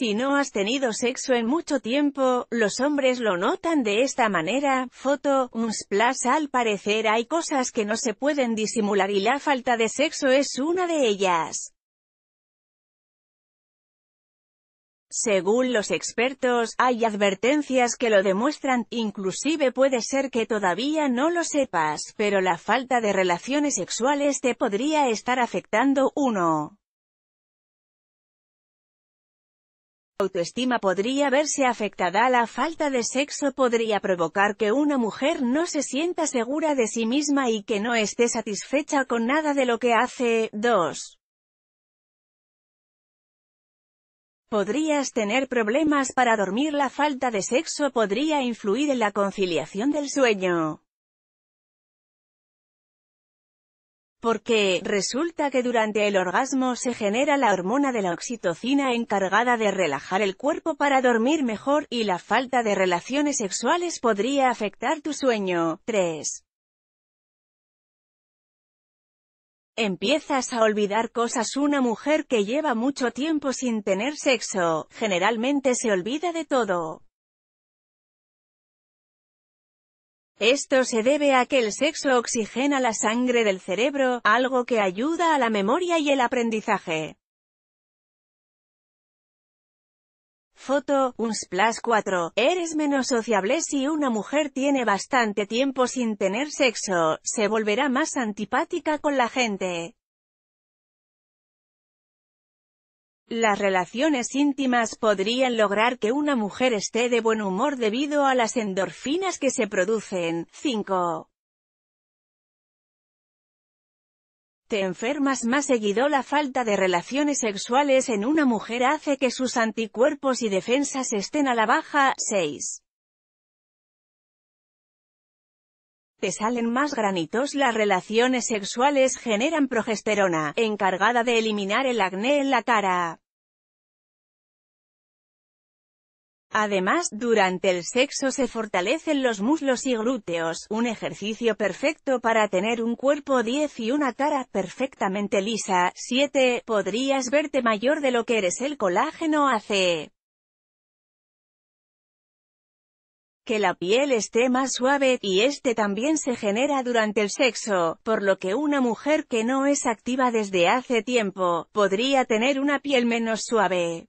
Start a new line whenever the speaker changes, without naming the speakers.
Si no has tenido sexo en mucho tiempo, los hombres lo notan de esta manera. Foto, un splash al parecer hay cosas que no se pueden disimular y la falta de sexo es una de ellas. Según los expertos, hay advertencias que lo demuestran, inclusive puede ser que todavía no lo sepas, pero la falta de relaciones sexuales te podría estar afectando uno. autoestima podría verse afectada. La falta de sexo podría provocar que una mujer no se sienta segura de sí misma y que no esté satisfecha con nada de lo que hace. 2. Podrías tener problemas para dormir. La falta de sexo podría influir en la conciliación del sueño. Porque, resulta que durante el orgasmo se genera la hormona de la oxitocina encargada de relajar el cuerpo para dormir mejor, y la falta de relaciones sexuales podría afectar tu sueño. 3. Empiezas a olvidar cosas Una mujer que lleva mucho tiempo sin tener sexo, generalmente se olvida de todo. Esto se debe a que el sexo oxigena la sangre del cerebro, algo que ayuda a la memoria y el aprendizaje. Foto, un 4. Eres menos sociable si una mujer tiene bastante tiempo sin tener sexo, se volverá más antipática con la gente. Las relaciones íntimas podrían lograr que una mujer esté de buen humor debido a las endorfinas que se producen. 5. Te enfermas más seguido La falta de relaciones sexuales en una mujer hace que sus anticuerpos y defensas estén a la baja. 6. te salen más granitos. Las relaciones sexuales generan progesterona, encargada de eliminar el acné en la cara. Además, durante el sexo se fortalecen los muslos y glúteos, un ejercicio perfecto para tener un cuerpo 10 y una cara perfectamente lisa. 7. Podrías verte mayor de lo que eres. El colágeno hace que la piel esté más suave, y este también se genera durante el sexo, por lo que una mujer que no es activa desde hace tiempo, podría tener una piel menos suave.